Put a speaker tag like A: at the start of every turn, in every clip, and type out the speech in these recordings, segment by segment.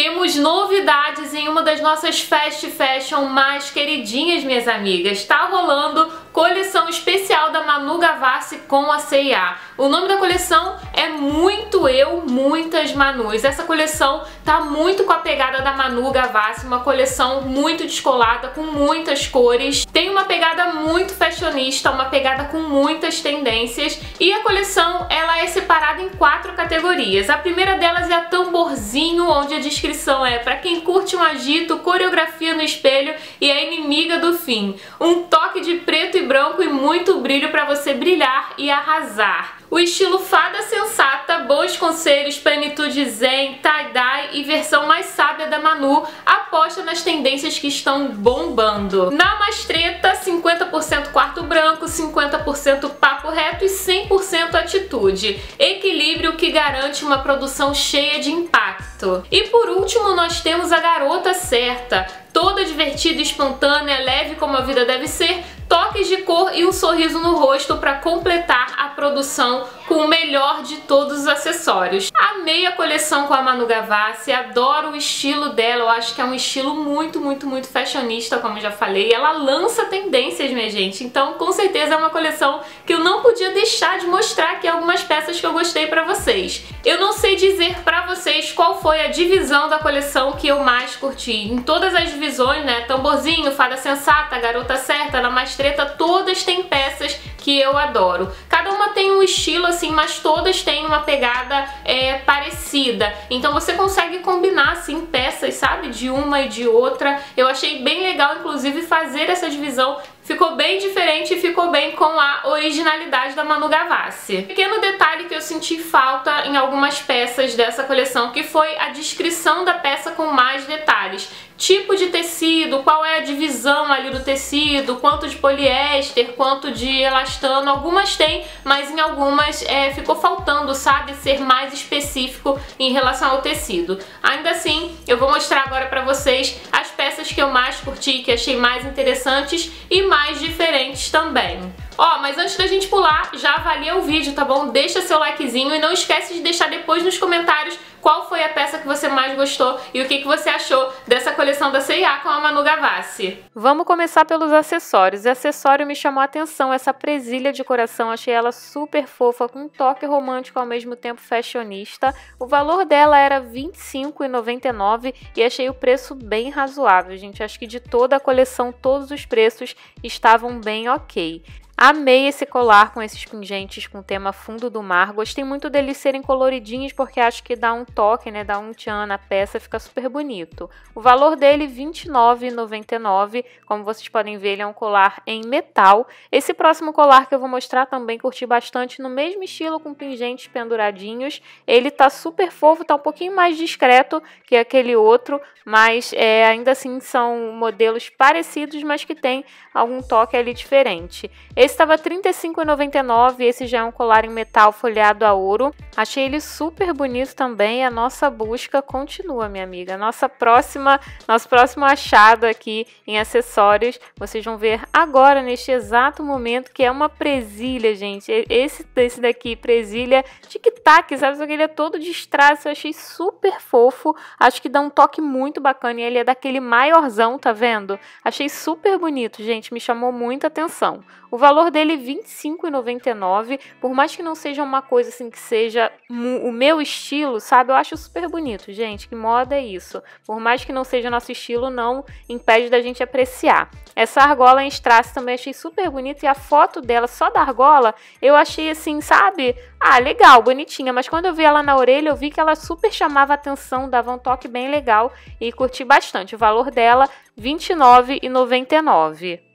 A: Temos novidades em uma das nossas fast fashion mais queridinhas, minhas amigas. Está rolando coleção especial da Manu Gavassi com a C&A. O nome da coleção é Muito Eu, Muitas Manus. Essa coleção tá muito com a pegada da Manu Gavassi, uma coleção muito descolada, com muitas cores. Tem uma pegada muito fashionista, uma pegada com muitas tendências. E a coleção, ela é separada em quatro categorias. A primeira delas é a Tamborzinho, onde a descrição é para quem curte um agito, coreografia no espelho e é inimiga do fim. Um toque de preto e branco e muito brilho para você brilhar e arrasar. O estilo fada sensata, bons conselhos, plenitude zen, tie-dye e versão mais sábia da Manu aposta nas tendências que estão bombando. Na mastreta, 50% quarto branco, 50% papo reto e 100% atitude. Equilíbrio que garante uma produção cheia de impacto. E por último, nós temos a garota certa, toda divertida, espontânea, leve como a vida deve ser, toques de cor e um sorriso no rosto para completar a produção com o melhor de todos os acessórios. Amei a coleção com a Manu Gavassi, adoro o estilo dela, eu acho que é um estilo muito, muito, muito fashionista, como já falei, ela lança tendências, minha gente, então com certeza é uma coleção que eu não podia deixar de mostrar aqui algumas peças que eu gostei pra vocês. Eu não sei dizer pra vocês qual foi a divisão da coleção que eu mais curti, em todas as divisões, né, tamborzinho, fada sensata, garota certa, mais treta, todas têm peças que eu adoro. Cada uma tem um estilo assim, mas todas têm uma pegada é, parecida. Então você consegue combinar assim peças, sabe, de uma e de outra. Eu achei bem legal, inclusive, fazer essa divisão Ficou bem diferente e ficou bem com a originalidade da Manu Gavassi. Pequeno detalhe que eu senti falta em algumas peças dessa coleção, que foi a descrição da peça com mais detalhes tipo de tecido, qual é a divisão ali do tecido, quanto de poliéster, quanto de elastano, algumas tem, mas em algumas é, ficou faltando, sabe, ser mais específico em relação ao tecido. Ainda assim, eu vou mostrar agora para vocês as peças que eu mais curti, que achei mais interessantes e mais diferentes também. Ó, oh, mas antes da gente pular, já avalia o vídeo, tá bom? Deixa seu likezinho e não esquece de deixar depois nos comentários qual foi a peça que você mais gostou e o que, que você achou dessa coleção da C&A com a Manu Gavassi. Vamos começar pelos acessórios. O acessório me chamou a atenção, essa presilha de coração, achei ela super fofa, com um toque romântico ao mesmo tempo fashionista. O valor dela era R$ 25,99 e achei o preço bem razoável, gente. Acho que de toda a coleção, todos os preços estavam bem ok. Amei esse colar com esses pingentes com tema fundo do mar. Gostei muito deles serem coloridinhos porque acho que dá um toque, né? Dá um tchan na peça, fica super bonito. O valor dele R$ 29,99. Como vocês podem ver, ele é um colar em metal. Esse próximo colar que eu vou mostrar também curti bastante no mesmo estilo com pingentes penduradinhos. Ele tá super fofo, tá um pouquinho mais discreto que aquele outro, mas é, ainda assim são modelos parecidos, mas que tem algum toque ali diferente. Esse esse estava R$ 35,99 esse já é um colar em metal folheado a ouro. Achei ele super bonito também. A nossa busca continua, minha amiga. Nossa próxima, nosso próximo achado aqui em acessórios, vocês vão ver agora neste exato momento que é uma presilha, gente. Esse esse daqui, presilha tic-tac, sabe? Só que ele é todo de strass, eu achei super fofo. Acho que dá um toque muito bacana e ele é daquele maiorzão, tá vendo? Achei super bonito, gente, me chamou muita atenção. O valor valor dele é R$ 25,99. Por mais que não seja uma coisa assim que seja o meu estilo, sabe? Eu acho super bonito, gente. Que moda é isso? Por mais que não seja nosso estilo, não impede da gente apreciar. Essa argola em strass também achei super bonita e a foto dela só da argola eu achei assim, sabe? Ah, legal, bonitinha. Mas quando eu vi ela na orelha, eu vi que ela super chamava atenção, dava um toque bem legal e curti bastante. O valor dela R$ 29,99.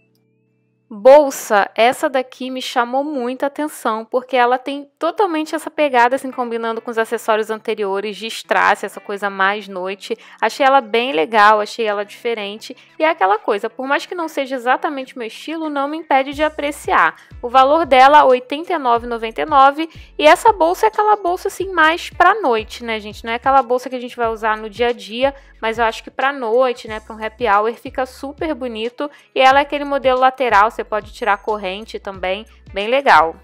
A: Bolsa, essa daqui me chamou muita atenção, porque ela tem totalmente essa pegada, assim, combinando com os acessórios anteriores de strass, essa coisa mais noite. Achei ela bem legal, achei ela diferente. E é aquela coisa, por mais que não seja exatamente meu estilo, não me impede de apreciar. O valor dela, R$ 89,99. E essa bolsa é aquela bolsa, assim, mais pra noite, né, gente? Não é aquela bolsa que a gente vai usar no dia a dia, mas eu acho que pra noite, né, pra um happy hour, fica super bonito. E ela é aquele modelo lateral, você você pode tirar corrente também, bem legal.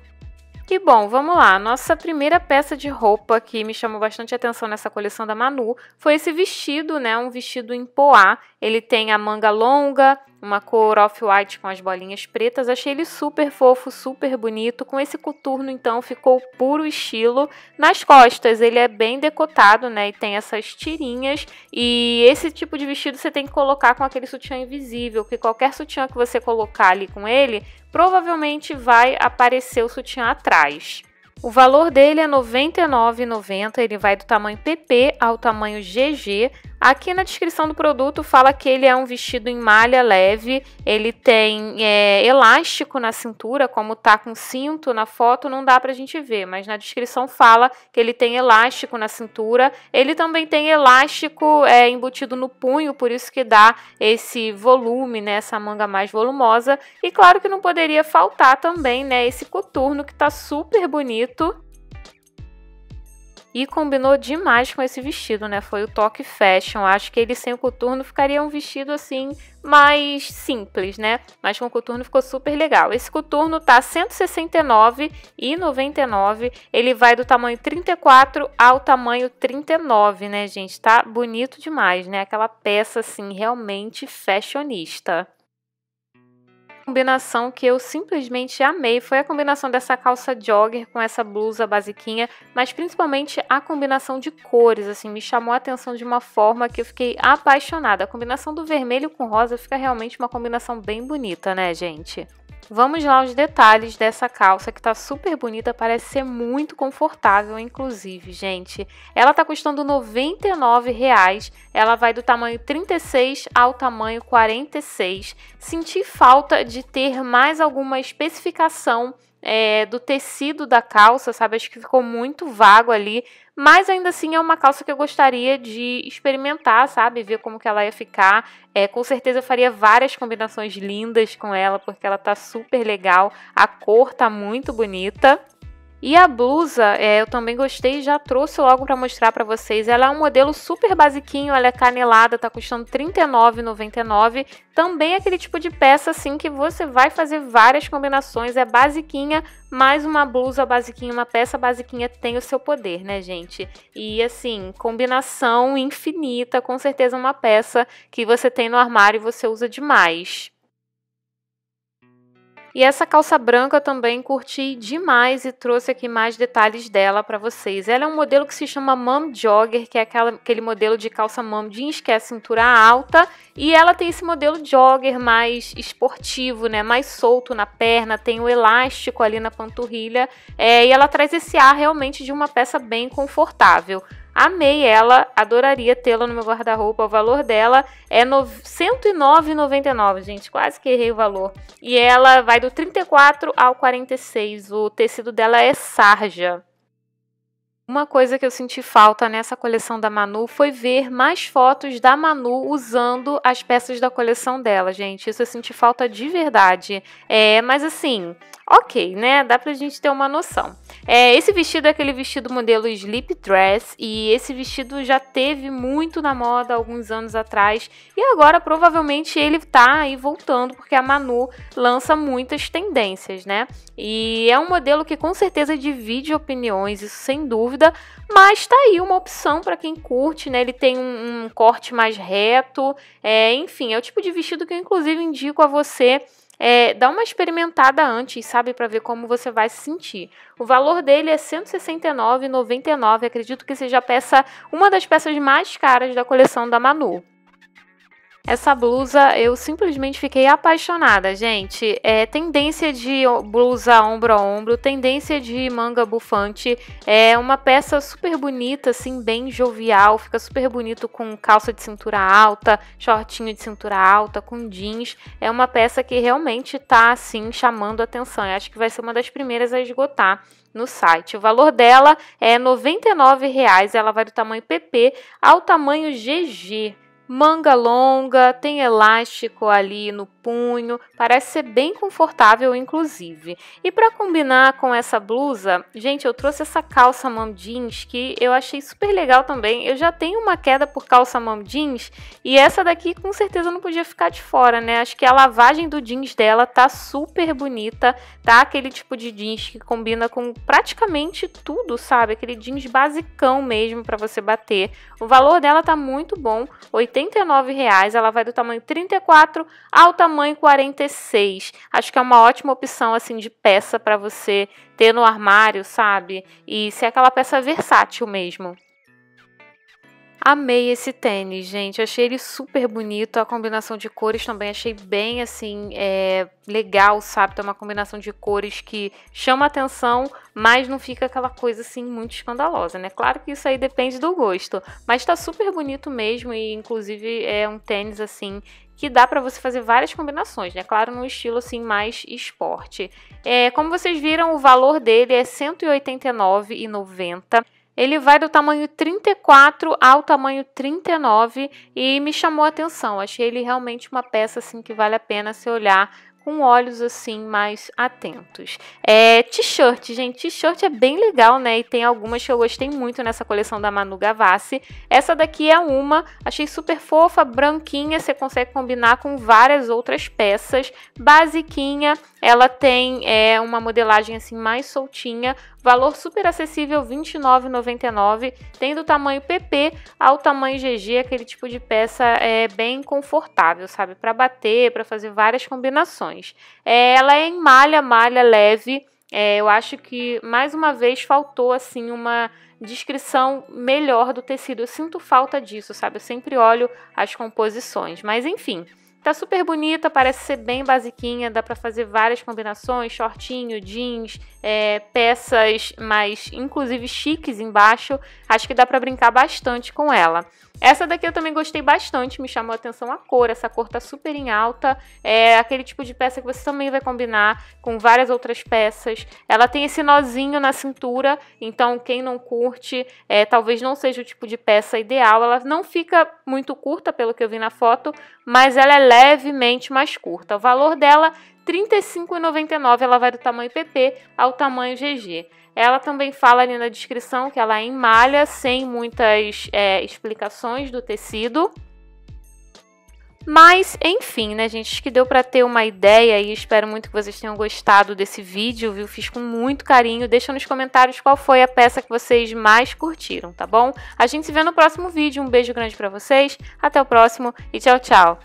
A: que bom, vamos lá. Nossa primeira peça de roupa que me chamou bastante atenção nessa coleção da Manu foi esse vestido, né? Um vestido em poá ele tem a manga longa, uma cor off-white com as bolinhas pretas. Achei ele super fofo, super bonito. Com esse coturno, então, ficou puro estilo. Nas costas, ele é bem decotado, né? E tem essas tirinhas. E esse tipo de vestido você tem que colocar com aquele sutiã invisível, porque qualquer sutiã que você colocar ali com ele, provavelmente vai aparecer o sutiã atrás. O valor dele é R$ 99,90, ele vai do tamanho PP ao tamanho GG, Aqui na descrição do produto fala que ele é um vestido em malha leve, ele tem é, elástico na cintura, como tá com cinto na foto, não dá pra gente ver, mas na descrição fala que ele tem elástico na cintura, ele também tem elástico é, embutido no punho, por isso que dá esse volume, né, essa manga mais volumosa, e claro que não poderia faltar também, né, esse coturno que tá super bonito, e combinou demais com esse vestido, né? Foi o toque fashion. Acho que ele sem o coturno ficaria um vestido assim mais simples, né? Mas com o coturno ficou super legal. Esse coturno tá 169 e 99. Ele vai do tamanho 34 ao tamanho 39, né, gente? Tá bonito demais, né? Aquela peça assim realmente fashionista combinação que eu simplesmente amei foi a combinação dessa calça jogger com essa blusa basiquinha, mas principalmente a combinação de cores, assim, me chamou a atenção de uma forma que eu fiquei apaixonada. A combinação do vermelho com rosa fica realmente uma combinação bem bonita, né, gente? Vamos lá aos detalhes dessa calça que tá super bonita, parece ser muito confortável, inclusive, gente. Ela tá custando R$ 99,00, ela vai do tamanho 36 ao tamanho 46. Senti falta de ter mais alguma especificação é, do tecido da calça, sabe? Acho que ficou muito vago ali. Mas ainda assim é uma calça que eu gostaria de experimentar, sabe? Ver como que ela ia ficar. É, com certeza eu faria várias combinações lindas com ela, porque ela tá super legal. A cor tá muito bonita. E a blusa, é, eu também gostei, já trouxe logo para mostrar para vocês. Ela é um modelo super basiquinho, ela é canelada, tá custando R$ 39,99. Também aquele tipo de peça assim que você vai fazer várias combinações, é basiquinha, mas uma blusa basiquinha, uma peça basiquinha tem o seu poder, né, gente? E assim, combinação infinita, com certeza uma peça que você tem no armário e você usa demais. E essa calça branca também curti demais e trouxe aqui mais detalhes dela para vocês. Ela é um modelo que se chama Mom Jogger, que é aquela, aquele modelo de calça mom jeans que é a cintura alta. E ela tem esse modelo jogger mais esportivo, né? Mais solto na perna, tem o elástico ali na panturrilha. É, e ela traz esse ar realmente de uma peça bem confortável. Amei ela, adoraria tê-la no meu guarda-roupa. O valor dela é no... R$ 109,99, gente. Quase que errei o valor. E ela vai do 34 ao 46. O tecido dela é sarja. Uma coisa que eu senti falta nessa coleção da Manu foi ver mais fotos da Manu usando as peças da coleção dela, gente. Isso eu senti falta de verdade. É, mas assim, ok, né? Dá pra gente ter uma noção. É, esse vestido é aquele vestido modelo slip dress e esse vestido já teve muito na moda alguns anos atrás e agora provavelmente ele tá aí voltando porque a Manu lança muitas tendências, né? E é um modelo que com certeza divide opiniões, isso sem dúvida, mas tá aí uma opção para quem curte, né? Ele tem um, um corte mais reto, é, enfim, é o tipo de vestido que eu inclusive indico a você é, dá uma experimentada antes, sabe, para ver como você vai se sentir. O valor dele é R$ 169,99. Acredito que seja a peça, uma das peças mais caras da coleção da Manu. Essa blusa eu simplesmente fiquei apaixonada, gente. É tendência de blusa ombro a ombro, tendência de manga bufante. É uma peça super bonita, assim, bem jovial. Fica super bonito com calça de cintura alta, shortinho de cintura alta, com jeans. É uma peça que realmente tá, assim, chamando atenção. Eu acho que vai ser uma das primeiras a esgotar no site. O valor dela é R$ 99,00. Ela vai do tamanho PP ao tamanho GG manga longa, tem elástico ali no punho, parece ser bem confortável inclusive. E para combinar com essa blusa, gente, eu trouxe essa calça mom jeans que eu achei super legal também. Eu já tenho uma queda por calça mom jeans e essa daqui com certeza não podia ficar de fora, né? Acho que a lavagem do jeans dela tá super bonita, tá? Aquele tipo de jeans que combina com praticamente tudo, sabe? Aquele jeans basicão mesmo para você bater. O valor dela tá muito bom, 80 R$ Ela vai do tamanho 34 ao tamanho 46. Acho que é uma ótima opção assim de peça para você ter no armário, sabe? E ser aquela peça versátil mesmo. Amei esse tênis, gente. Achei ele super bonito. A combinação de cores também achei bem, assim, é, legal, sabe? Tem uma combinação de cores que chama atenção, mas não fica aquela coisa, assim, muito escandalosa, né? Claro que isso aí depende do gosto, mas tá super bonito mesmo e, inclusive, é um tênis, assim, que dá para você fazer várias combinações, né? Claro, num estilo, assim, mais esporte. É, como vocês viram, o valor dele é R$ 189,90. Ele vai do tamanho 34 ao tamanho 39 e me chamou a atenção. Achei ele realmente uma peça assim que vale a pena se olhar com olhos assim mais atentos. É, t-shirt, gente, t-shirt é bem legal, né? E tem algumas que eu gostei muito nessa coleção da Manu Gavassi. Essa daqui é uma, achei super fofa, branquinha, você consegue combinar com várias outras peças, basiquinha, ela tem é, uma modelagem assim mais soltinha, valor super acessível R$ 29,99, tem do tamanho PP ao tamanho GG, aquele tipo de peça é bem confortável, sabe? Para bater, para fazer várias combinações. É, ela é em malha, malha leve. É, eu acho que mais uma vez faltou assim uma descrição melhor do tecido. Eu sinto falta disso, sabe? Eu sempre olho as composições, mas enfim. Tá super bonita, parece ser bem basiquinha, dá para fazer várias combinações, shortinho, jeans, é, peças mais, inclusive, chiques embaixo. Acho que dá para brincar bastante com ela. Essa daqui eu também gostei bastante, me chamou a atenção a cor, essa cor tá super em alta, é aquele tipo de peça que você também vai combinar com várias outras peças. Ela tem esse nozinho na cintura, então quem não curte, é, talvez não seja o tipo de peça ideal, ela não fica muito curta pelo que eu vi na foto, mas ela é levemente mais curta. O valor dela, R$ 35,99, ela vai do tamanho PP ao tamanho GG. Ela também fala ali na descrição que ela é em malha, sem muitas é, explicações do tecido. Mas, enfim, né, gente? Acho que deu para ter uma ideia e espero muito que vocês tenham gostado desse vídeo, viu? Fiz com muito carinho. Deixa nos comentários qual foi a peça que vocês mais curtiram, tá bom? A gente se vê no próximo vídeo. Um beijo grande para vocês. Até o próximo e tchau, tchau.